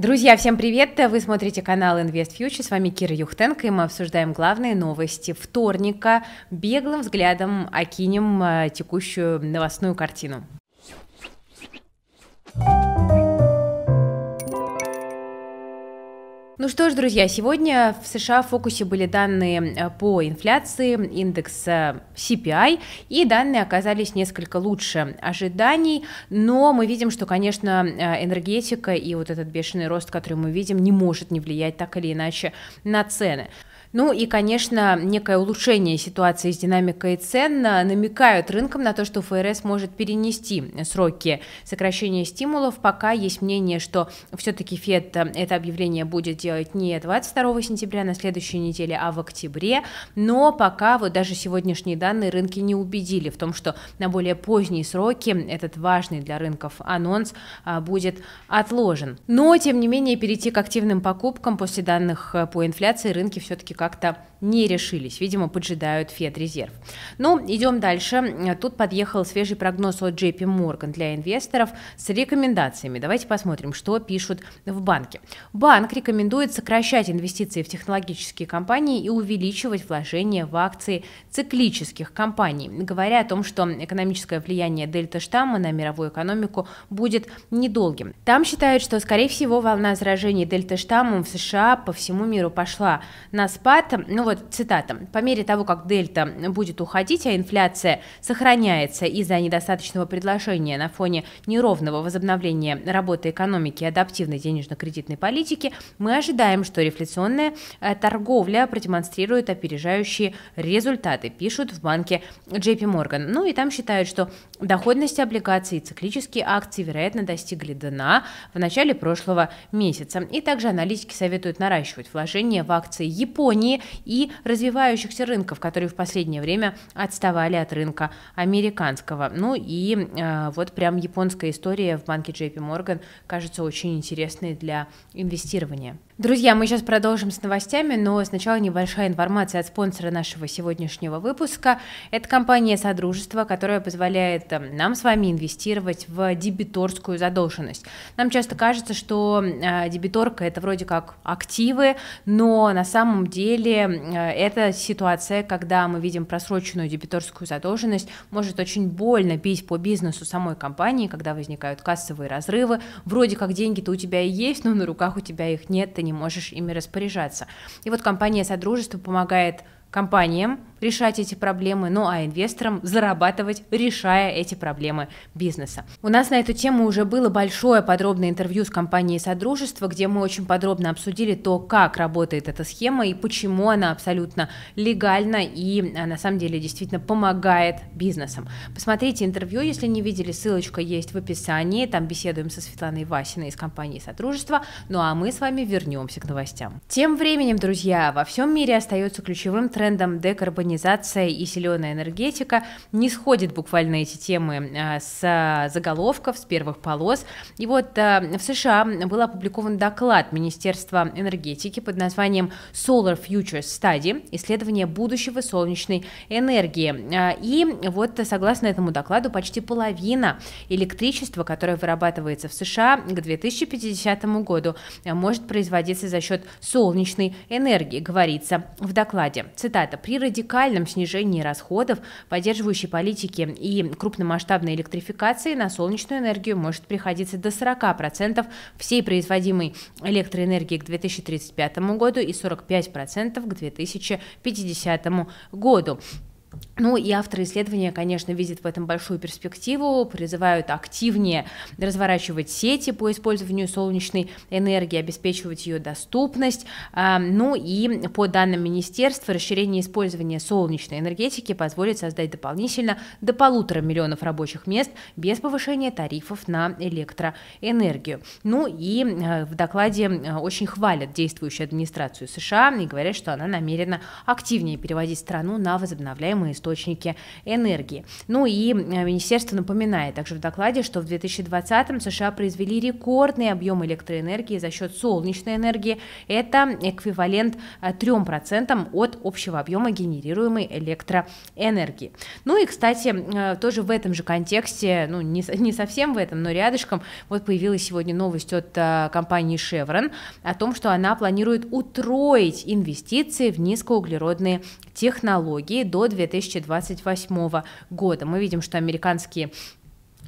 Друзья, всем привет! Вы смотрите канал Invest Future, с вами Кира Юхтенко, и мы обсуждаем главные новости вторника. Беглым взглядом окинем э, текущую новостную картину. Ну что ж, друзья, сегодня в США в фокусе были данные э, по инфляции, индекс э, CPI, и данные оказались несколько лучше ожиданий, но мы видим, что, конечно, э, энергетика и вот этот бешеный рост, который мы видим, не может не влиять так или иначе на цены. Ну и, конечно, некое улучшение ситуации с динамикой цен э, намекают рынкам на то, что ФРС может перенести сроки сокращения стимулов. Пока есть мнение, что все-таки ФЕД э, это объявление будет делать не 22 сентября на следующей неделе, а в октябре. Но пока вот даже сегодняшние данные рынки не убедили в том, что на более поздние сроки этот важный для рынков анонс а, будет отложен. Но, тем не менее, перейти к активным покупкам после данных э, по инфляции рынки все-таки как-то не решились. Видимо, поджидают Федрезерв. Ну, идем дальше. Тут подъехал свежий прогноз от JP Morgan для инвесторов с рекомендациями. Давайте посмотрим, что пишут в банке. Банк рекомендует сокращать инвестиции в технологические компании и увеличивать вложения в акции циклических компаний, говоря о том, что экономическое влияние дельта-штамма на мировую экономику будет недолгим. Там считают, что, скорее всего, волна заражений дельта-штаммом в США по всему миру пошла на спад, спад, ну вот цитата, по мере того, как дельта будет уходить, а инфляция сохраняется из-за недостаточного предложения на фоне неровного возобновления работы экономики и адаптивной денежно-кредитной политики, мы ожидаем, что рефляционная э, торговля продемонстрирует опережающие результаты, пишут в банке JP Morgan. Ну и там считают, что доходность облигаций и циклические акции, вероятно, достигли дна в начале прошлого месяца. И также аналитики советуют наращивать вложения в акции Японии, стране и развивающихся рынков, которые в последнее время отставали от рынка американского. Ну и э, вот прям японская история в банке JP Morgan кажется очень интересной для инвестирования. Друзья, мы сейчас продолжим с новостями, но сначала небольшая информация от спонсора нашего сегодняшнего выпуска. Это компания «Содружество», которая позволяет э, нам с вами инвестировать в дебиторскую задолженность. Нам часто кажется, что э, дебиторка – это вроде как активы, но на самом деле деле э, эта ситуация, когда мы видим просроченную дебиторскую задолженность, может очень больно бить по бизнесу самой компании, когда возникают кассовые разрывы. Вроде как деньги-то у тебя и есть, но на руках у тебя их нет, ты не можешь ими распоряжаться. И вот компания Содружества помогает компаниям решать эти проблемы, ну а инвесторам зарабатывать, решая эти проблемы бизнеса. У нас на эту тему уже было большое подробное интервью с компанией Содружество, где мы очень подробно обсудили то, как работает эта схема и почему она абсолютно легальна и а, на самом деле действительно помогает бизнесам. Посмотрите интервью, если не видели, ссылочка есть в описании, там беседуем со Светланой Васиной из компании Содружество, ну а мы с вами вернемся к новостям. Тем временем, друзья, во всем мире остается ключевым трендом трендом декарбонизация и зеленая энергетика. Не сходят буквально эти темы а, с заголовков, с первых полос. И вот а, в США был опубликован доклад Министерства энергетики под названием Solar Futures Study – исследование будущего солнечной энергии. А, и вот согласно этому докладу почти половина электричества, которое вырабатывается в США к 2050 году, может производиться за счет солнечной энергии, говорится в докладе цитата, «При радикальном снижении расходов, поддерживающей политики и крупномасштабной электрификации на солнечную энергию может приходиться до 40% всей производимой электроэнергии к 2035 году и 45% к 2050 году». Ну и авторы исследования, конечно, видят в этом большую перспективу, призывают активнее разворачивать сети по использованию солнечной энергии, обеспечивать ее доступность. А, ну и по данным министерства, расширение использования солнечной энергетики позволит создать дополнительно до полутора миллионов рабочих мест без повышения тарифов на электроэнергию. Ну и э, в докладе э, очень хвалят действующую администрацию США и говорят, что она намерена активнее переводить страну на возобновляемые возобновляемые источники энергии. Ну и э, министерство напоминает также в докладе, что в 2020-м США произвели рекордный объем электроэнергии за счет солнечной энергии. Это эквивалент 3% э, от общего объема генерируемой электроэнергии. Ну и, кстати, э, тоже в этом же контексте, ну не, не совсем в этом, но рядышком, вот появилась сегодня новость от компании Chevron о том, что она планирует утроить инвестиции в низкоуглеродные технологии до 2020 2028 года. Мы видим, что американские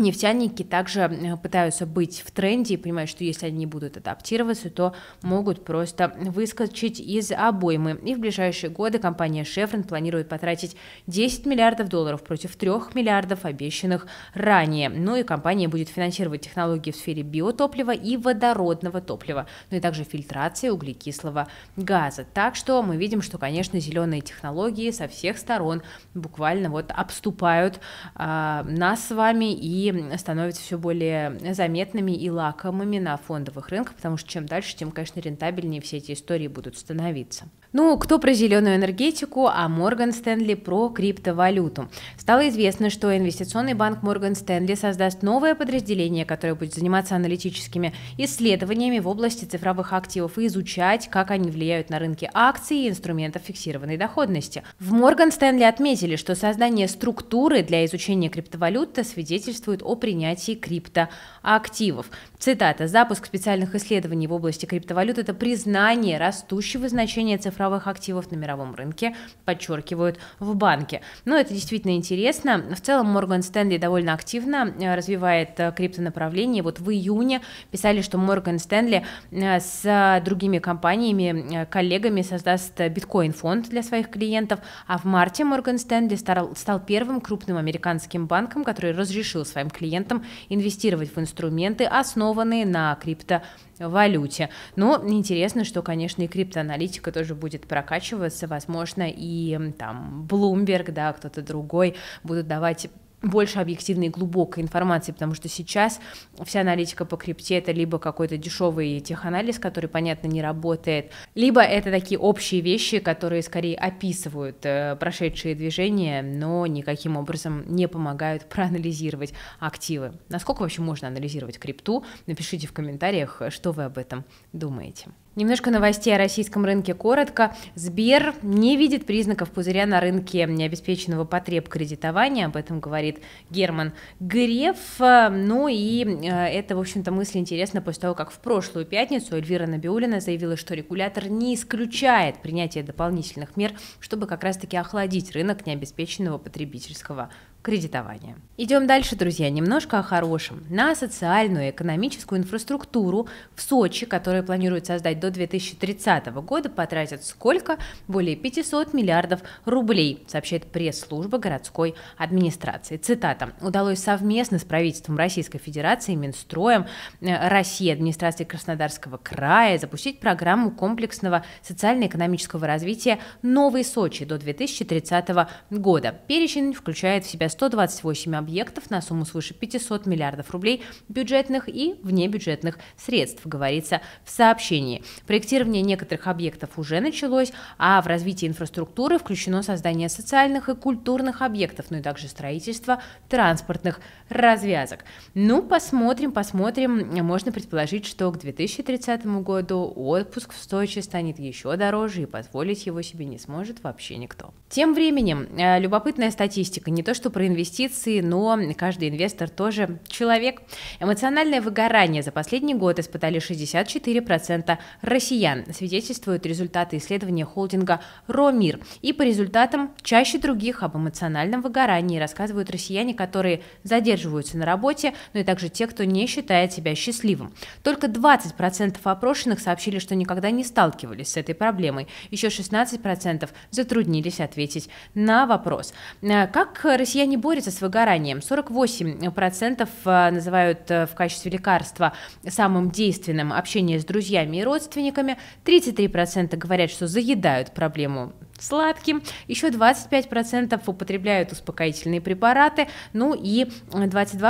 нефтяники также э, пытаются быть в тренде и понимают, что если они будут адаптироваться, то могут просто выскочить из обоймы. И в ближайшие годы компания Chevron планирует потратить 10 миллиардов долларов против 3 миллиардов обещанных ранее. Ну и компания будет финансировать технологии в сфере биотоплива и водородного топлива, ну и также фильтрации углекислого газа. Так что мы видим, что, конечно, зеленые технологии со всех сторон буквально вот обступают э, нас с вами и становятся все более заметными и лакомыми на фондовых рынках, потому что чем дальше, тем, конечно, рентабельнее все эти истории будут становиться. Ну, кто про зеленую энергетику, а Морган Стэнли про криптовалюту. Стало известно, что инвестиционный банк Морган Стэнли создаст новое подразделение, которое будет заниматься аналитическими исследованиями в области цифровых активов и изучать, как они влияют на рынки акций и инструментов фиксированной доходности. В Морган Стэнли отметили, что создание структуры для изучения криптовалюты свидетельствует свидетельствует о принятии криптоактивов. Цитата. «Запуск специальных исследований в области криптовалют – это признание растущего значения цифровых активов на мировом рынке», подчеркивают в банке. Но это действительно интересно. В целом Морган Стэнли довольно активно э, развивает э, криптонаправление. Вот в июне писали, что Морган Стэнли э, с другими компаниями, коллегами создаст биткоин-фонд для своих клиентов, а в марте Морган Стэнли стал первым крупным американским банком, который разрешил своим предлагаем клиентам инвестировать в инструменты, основанные на криптовалюте. Но интересно, что, конечно, и криптоаналитика тоже будет прокачиваться, возможно, и там Bloomberg, да, кто-то другой будут давать больше объективной и глубокой информации, потому что сейчас вся аналитика по крипте это либо какой-то дешевый теханализ, который, понятно, не работает, либо это такие общие вещи, которые скорее описывают э, прошедшие движения, но никаким образом не помогают проанализировать активы. Насколько вообще можно анализировать крипту? Напишите в комментариях, что вы об этом думаете. Немножко новостей о российском рынке коротко. Сбер не видит признаков пузыря на рынке необеспеченного потреб кредитования, об этом говорит Герман Греф. Э, ну и э, это, в общем-то, мысль интересна после того, как в прошлую пятницу Эльвира Набиулина заявила, что регулятор не исключает принятие дополнительных мер, чтобы как раз-таки охладить рынок необеспеченного потребительского кредитования. Идем дальше, друзья, немножко о хорошем. На социальную и экономическую инфраструктуру в Сочи, которую планируют создать до 2030 года, потратят сколько? Более 500 миллиардов рублей, сообщает пресс-служба городской администрации. Цитата. Удалось совместно с правительством Российской Федерации, Минстроем, э, России, администрацией Краснодарского края запустить программу комплексного социально-экономического развития «Новый Сочи» до 2030 года. Перечень включает в себя 128 объектов на сумму свыше 500 миллиардов рублей бюджетных и внебюджетных средств, говорится в сообщении. Проектирование некоторых объектов уже началось, а в развитии инфраструктуры включено создание социальных и культурных объектов, ну и также строительство транспортных развязок. Ну, посмотрим, посмотрим. Можно предположить, что к 2030 году отпуск в Сочи станет еще дороже и позволить его себе не сможет вообще никто. Тем временем, э, любопытная статистика, не то что про инвестиции, но каждый инвестор тоже человек. Эмоциональное выгорание за последний год испытали 64% россиян, свидетельствуют результаты исследования холдинга «Ромир». И по результатам чаще других об эмоциональном выгорании рассказывают россияне, которые задерживаются на работе, но и также те, кто не считает себя счастливым. Только 20% опрошенных сообщили, что никогда не сталкивались с этой проблемой. Еще 16% затруднились ответить на вопрос. Э, как россияне они борются с выгоранием. 48% э, э, называют э, в качестве лекарства самым действенным общение с друзьями и родственниками. 33% говорят, что заедают проблему сладким. Еще 25% употребляют успокоительные препараты, ну и 22%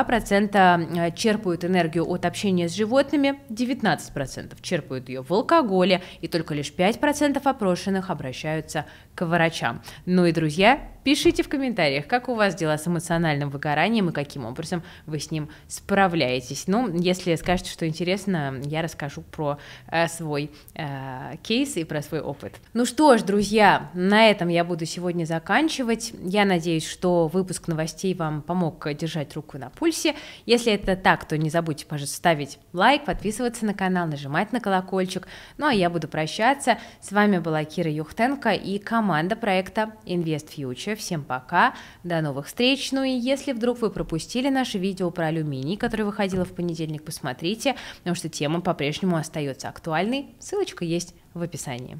э, э, черпают энергию от общения с животными, 19% черпают ее в алкоголе, и только лишь 5% опрошенных обращаются к врачам. Ну и, друзья, пишите в комментариях, как у вас дела с эмоциональным выгоранием и каким образом вы с ним справляетесь. Ну, если скажете, что интересно, я расскажу про э, свой э, кейс и про свой опыт. Ну что ж, друзья, на этом я буду сегодня заканчивать. Я надеюсь, что выпуск новостей вам помог держать руку на пульсе. Если это так, то не забудьте, пожалуйста, ставить лайк, подписываться на канал, нажимать на колокольчик. Ну а я буду прощаться. С вами была Кира Юхтенко и команда проекта Invest Future. Всем пока, до новых встреч. Ну и если вдруг вы пропустили наше видео про алюминий, которое выходило в понедельник, посмотрите, потому что тема по-прежнему остается актуальной. Ссылочка есть в описании.